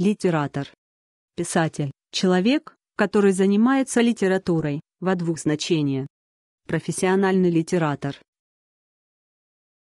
Литератор. Писатель. Человек, который занимается литературой, во двух значениях. Профессиональный литератор.